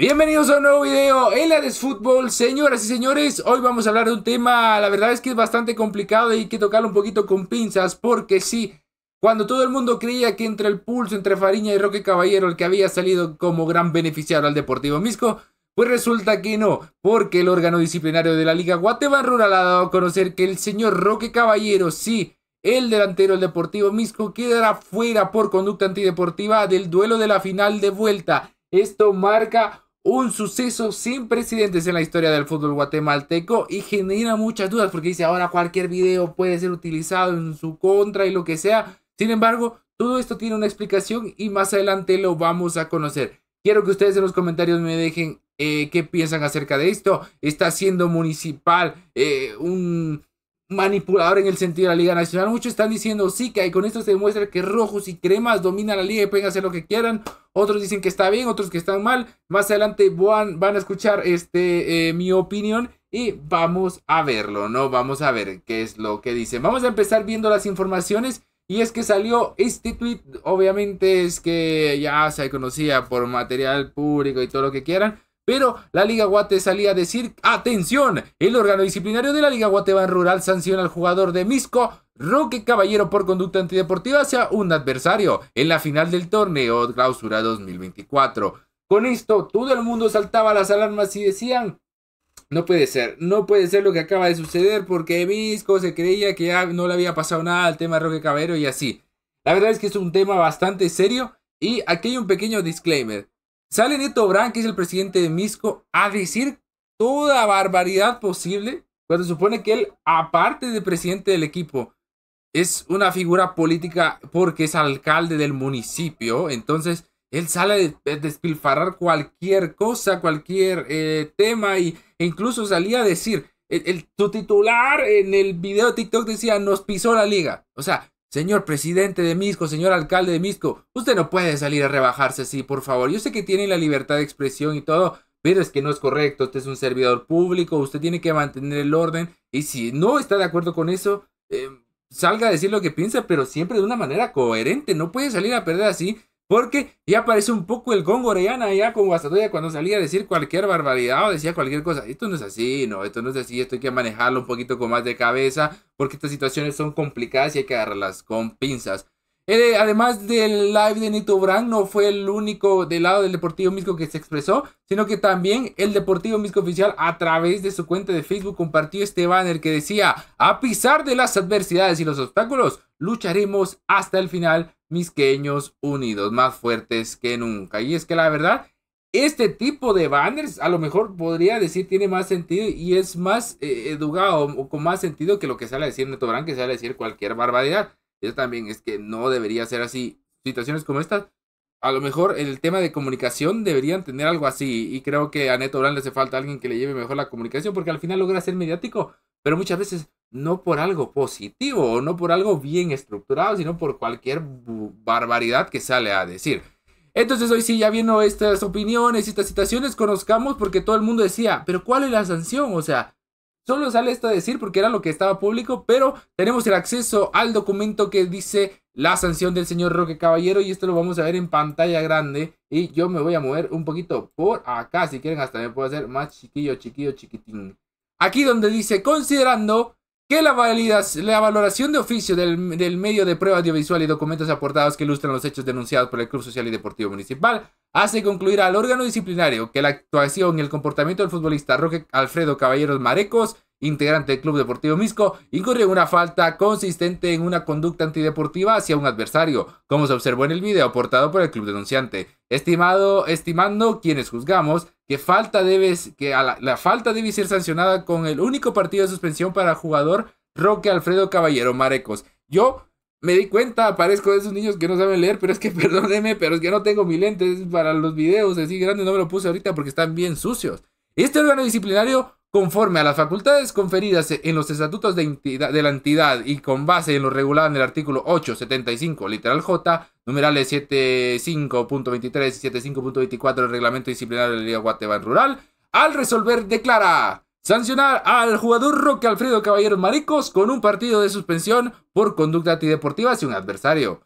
Bienvenidos a un nuevo video en la Desfútbol, señoras y señores. Hoy vamos a hablar de un tema, la verdad es que es bastante complicado y hay que tocarlo un poquito con pinzas, porque sí, cuando todo el mundo creía que entre el pulso, entre Fariña y Roque Caballero, el que había salido como gran beneficiario al Deportivo Misco, pues resulta que no, porque el órgano disciplinario de la Liga Guatemala Rural ha dado a conocer que el señor Roque Caballero, sí, el delantero del Deportivo Misco, quedará fuera por conducta antideportiva del duelo de la final de vuelta. Esto marca un suceso sin precedentes en la historia del fútbol guatemalteco y genera muchas dudas porque dice ahora cualquier video puede ser utilizado en su contra y lo que sea. Sin embargo, todo esto tiene una explicación y más adelante lo vamos a conocer. Quiero que ustedes en los comentarios me dejen eh, qué piensan acerca de esto. ¿Está siendo municipal eh, un manipulador en el sentido de la Liga Nacional. Muchos están diciendo, sí, que con esto se demuestra que rojos y cremas dominan la liga y pueden hacer lo que quieran. Otros dicen que está bien, otros que están mal. Más adelante van, van a escuchar este, eh, mi opinión y vamos a verlo, ¿no? Vamos a ver qué es lo que dicen. Vamos a empezar viendo las informaciones. Y es que salió este tweet, obviamente es que ya se conocía por material público y todo lo que quieran, pero la Liga Guate salía a decir, atención, el órgano disciplinario de la Liga Guateban Rural sanciona al jugador de Misco, Roque Caballero, por conducta antideportiva hacia un adversario en la final del torneo clausura 2024. Con esto, todo el mundo saltaba las alarmas y decían, no puede ser, no puede ser lo que acaba de suceder porque Misco se creía que ya no le había pasado nada al tema de Roque Caballero y así. La verdad es que es un tema bastante serio y aquí hay un pequeño disclaimer. Sale Nieto Brand, que es el presidente de Misco, a decir toda barbaridad posible, cuando se supone que él, aparte de presidente del equipo, es una figura política porque es alcalde del municipio. Entonces, él sale a despilfarrar cualquier cosa, cualquier eh, tema y, e incluso salía a decir, el, titular en el video de TikTok decía, nos pisó la liga. O sea, Señor presidente de Misco, señor alcalde de Misco, usted no puede salir a rebajarse así, por favor. Yo sé que tiene la libertad de expresión y todo, pero es que no es correcto. Usted es un servidor público, usted tiene que mantener el orden. Y si no está de acuerdo con eso, eh, salga a decir lo que piensa, pero siempre de una manera coherente. No puede salir a perder así. Porque ya aparece un poco el Congo ya con Guastatoya cuando salía a decir cualquier barbaridad o decía cualquier cosa. Esto no es así, no, esto no es así, esto hay que manejarlo un poquito con más de cabeza porque estas situaciones son complicadas y hay que agarrarlas con pinzas. Eh, además del live de Nito Brand, no fue el único del lado del Deportivo Misco que se expresó, sino que también el Deportivo Misco Oficial a través de su cuenta de Facebook compartió este banner que decía, a pesar de las adversidades y los obstáculos, lucharemos hasta el final misqueños unidos, más fuertes que nunca. Y es que la verdad, este tipo de banners a lo mejor podría decir tiene más sentido y es más eh, educado o con más sentido que lo que sale a decir Neto Brand, que sale a decir cualquier barbaridad. Eso también es que no debería ser así. Situaciones como estas, a lo mejor el tema de comunicación deberían tener algo así y creo que a Neto Brand le hace falta alguien que le lleve mejor la comunicación porque al final logra ser mediático, pero muchas veces no por algo positivo o no por algo bien estructurado, sino por cualquier barbaridad que sale a decir. Entonces hoy sí, ya viendo estas opiniones y estas citaciones, conozcamos porque todo el mundo decía, pero ¿cuál es la sanción? O sea, solo sale esto a decir porque era lo que estaba público, pero tenemos el acceso al documento que dice la sanción del señor Roque Caballero y esto lo vamos a ver en pantalla grande y yo me voy a mover un poquito por acá, si quieren hasta me puedo hacer más chiquillo, chiquillo, chiquitín. Aquí donde dice, considerando que la, la valoración de oficio del, del, medio de prueba audiovisual y documentos aportados que ilustran los hechos denunciados por el Club Social y Deportivo Municipal hace concluir al órgano disciplinario que la actuación y el comportamiento del futbolista Roque Alfredo Caballeros Marecos integrante del Club Deportivo Misco, incurrió una falta consistente en una conducta antideportiva hacia un adversario, como se observó en el video aportado por el club denunciante. Estimado, estimando quienes juzgamos que, falta debes. que la, falta debe ser sancionada con el único partido de suspensión para el jugador Roque Alfredo Caballero Marecos. Yo me di cuenta, parezco de esos niños que no saben leer, pero es que perdóneme, pero es que no tengo mi lentes para los videos así grandes, no me lo puse ahorita porque están bien sucios. Este órgano disciplinario Conforme a las facultades conferidas en los estatutos de, la entidad y con base en lo regulado en el artículo 875, literal J, numerales 75.23 y 75.24 del reglamento disciplinario de la Liga Guatemala Rural, al resolver declara sancionar al jugador Roque Alfredo Caballero Maricos con un partido de suspensión por conducta antideportiva hacia un adversario,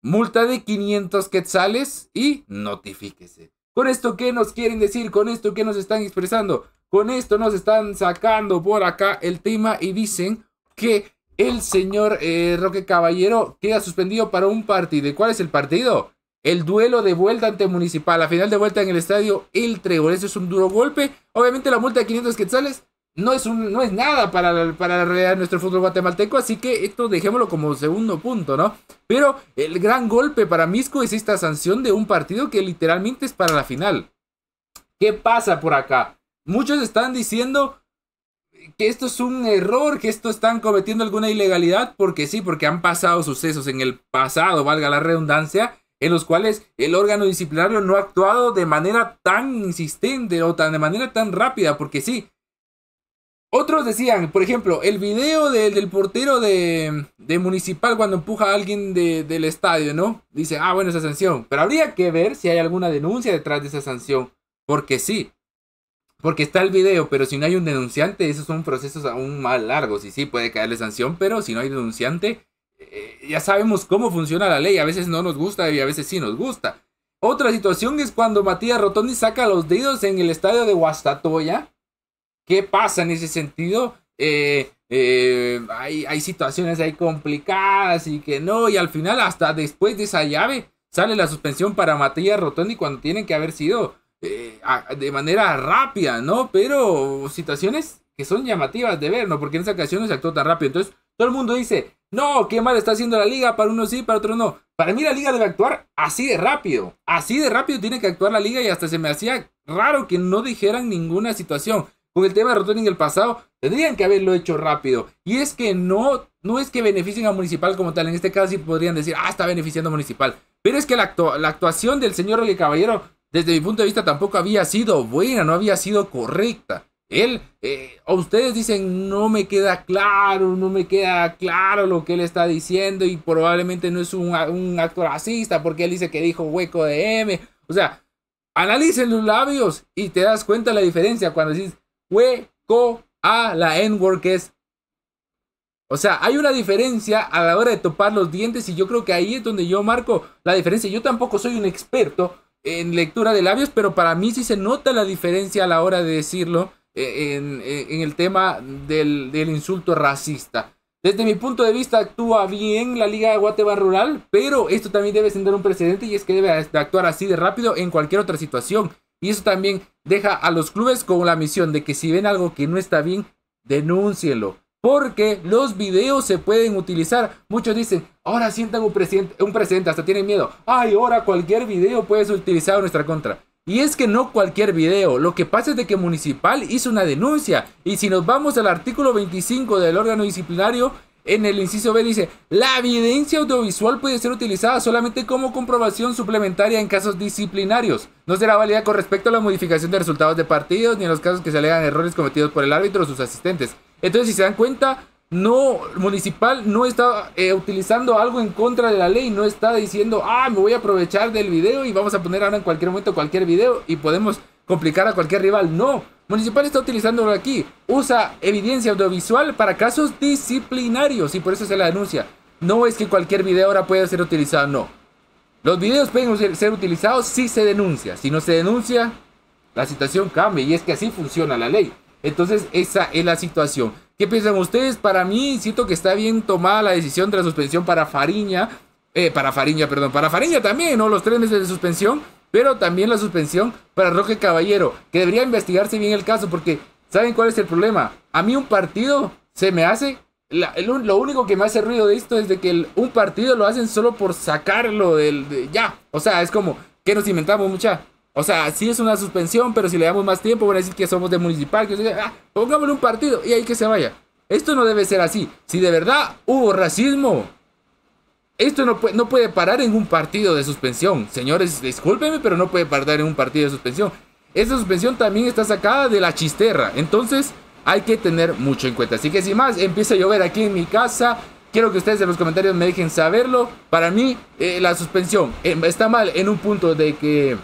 multa de 500 quetzales y notifíquese. Con esto, ¿qué nos quieren decir? Con esto, ¿qué nos están expresando? Con esto nos están sacando por acá el tema y dicen que el señor eh, Roque Caballero queda suspendido para un partido. ¿Y cuál es el partido? El duelo de vuelta ante Municipal. La final de vuelta en el estadio El Trevor. Eso es un duro golpe. Obviamente la multa de 500 quetzales no es, no es nada para, para la realidad de nuestro fútbol guatemalteco. Así que esto dejémoslo como segundo punto, ¿no? Pero el gran golpe para Misco es esta sanción de un partido que literalmente es para la final. ¿Qué pasa por acá? Muchos están diciendo que esto es un error, que esto están cometiendo alguna ilegalidad, porque sí, porque han pasado sucesos en el pasado, valga la redundancia, en los cuales el órgano disciplinario no ha actuado de manera tan insistente o tan, de manera tan rápida, porque sí. Otros decían, por ejemplo, el video del portero de, Municipal cuando empuja a alguien del estadio, ¿no? Dice, ah, bueno, esa sanción. Pero habría que ver si hay alguna denuncia detrás de esa sanción, porque sí. Porque está el video, pero si no hay un denunciante, esos son procesos aún más largos. Y sí, puede caerle sanción, pero si no hay denunciante, eh, ya sabemos cómo funciona la ley. A veces no nos gusta y a veces sí nos gusta. Otra situación es cuando Matías Rotondi saca los dedos en el estadio de Huastatoya. ¿Qué pasa en ese sentido? Eh, eh, hay, situaciones ahí complicadas y que no. Y al final, hasta después de esa llave, sale la suspensión para Matías Rotondi cuando tienen que haber sido eh, de manera rápida, ¿no? Pero situaciones que son llamativas de ver, ¿no? Porque en esa ocasión no se actuó tan rápido. Entonces, todo el mundo dice, no, qué mal está haciendo la liga, para uno sí, para otro no. Para mí la liga debe actuar así de rápido. Así de rápido tiene que actuar la liga y hasta se me hacía raro que no dijeran ninguna situación. Con el tema de Rotón en el pasado, tendrían que haberlo hecho rápido. Y es que no, no es que beneficien a Municipal como tal. En este caso sí podrían decir, ah, está beneficiando a Municipal. Pero es que la, actuación del señor Oli Caballero desde mi punto de vista tampoco había sido buena, no había sido correcta. Él, eh, O ustedes dicen, no me queda claro, no me queda claro lo que él está diciendo y probablemente no es un, actor racista porque él dice que dijo hueco de M. O sea, analicen los labios y te das cuenta la diferencia cuando dices hueco a la N-word es. O sea, hay una diferencia a la hora de topar los dientes y yo creo que ahí es donde yo marco la diferencia. Yo tampoco soy un experto, en lectura de labios, pero para mí sí se nota la diferencia a la hora de decirlo eh, eh, en, el tema del, insulto racista. Desde mi punto de vista actúa bien la Liga de Guatemala Rural, pero esto también debe sentar un precedente y es que debe actuar así de rápido en cualquier otra situación. Y eso también deja a los clubes con la misión de que si ven algo que no está bien, denúncienlo. Porque los videos se pueden utilizar. Muchos dicen, ahora sientan un presidente, un presidente, hasta tienen miedo. Ay, ahora cualquier video puede ser utilizado en nuestra contra. Y es que no cualquier video, lo que pasa es de que Municipal hizo una denuncia. Y si nos vamos al artículo 25 del órgano disciplinario, en el inciso B dice, la evidencia audiovisual puede ser utilizada solamente como comprobación suplementaria en casos disciplinarios. No será válida con respecto a la modificación de resultados de partidos ni en los casos que se alegan errores cometidos por el árbitro o sus asistentes. Entonces, si se dan cuenta, no, municipal no está eh, utilizando algo en contra de la ley, no está diciendo, ah, me voy a aprovechar del video y vamos a poner ahora en cualquier momento cualquier video y podemos complicar a cualquier rival. No, municipal está utilizándolo aquí, usa evidencia audiovisual para casos disciplinarios y por eso se la denuncia. No es que cualquier video ahora pueda ser utilizado, no. Los videos pueden ser utilizados si se denuncia. Si no se denuncia, la situación cambia y es que así funciona la ley. Entonces, esa es la situación. ¿Qué piensan ustedes? Para mí, siento que está bien tomada la decisión de la suspensión para Fariña. Eh, para Fariña, perdón. Para Fariña también, ¿no? Los tres meses de suspensión. Pero también la suspensión para Roque Caballero. Que debería investigarse bien el caso. Porque, ¿saben cuál es el problema? A mí un partido se me hace... lo único que me hace ruido de esto es de que un partido lo hacen solo por sacarlo del... ya. O sea, es como... que nos inventamos mucha? O sea, sí es una suspensión, pero si le damos más tiempo, van a decir que somos de municipal. Que, ah, pongámosle un partido y ahí que se vaya. Esto no debe ser así. Si de verdad hubo racismo, esto no, puede, no puede parar en un partido de suspensión. Señores, discúlpenme, pero no puede parar en un partido de suspensión. Esa suspensión también está sacada de la chisterra. Entonces, hay que tener mucho en cuenta. Así que sin más, empieza a llover aquí en mi casa. Quiero que ustedes en los comentarios me dejen saberlo. Para mí, eh, la suspensión eh, está mal en un punto de que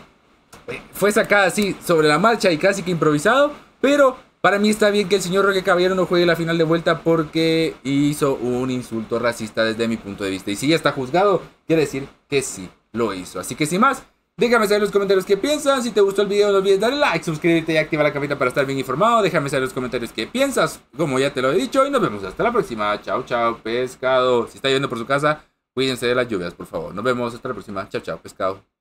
eh, fue sacada así sobre la marcha y casi que improvisado, pero para mí está bien que el señor Roque Caballero no juegue la final de vuelta porque hizo un insulto racista desde mi punto de vista. Y si ya está juzgado, quiere decir que sí lo hizo. Así que sin más, Déjame saber en los comentarios qué piensas, Si te gustó el video, no olvides darle like, suscribirte y activar la campanita para estar bien informado. Déjame saber en los comentarios qué piensas, como ya te lo he dicho. Y nos vemos hasta la próxima. Chao, chao, pescado. Si está lloviendo por su casa, cuídense de las lluvias, por favor. Nos vemos hasta la próxima. Chao, chao, pescado.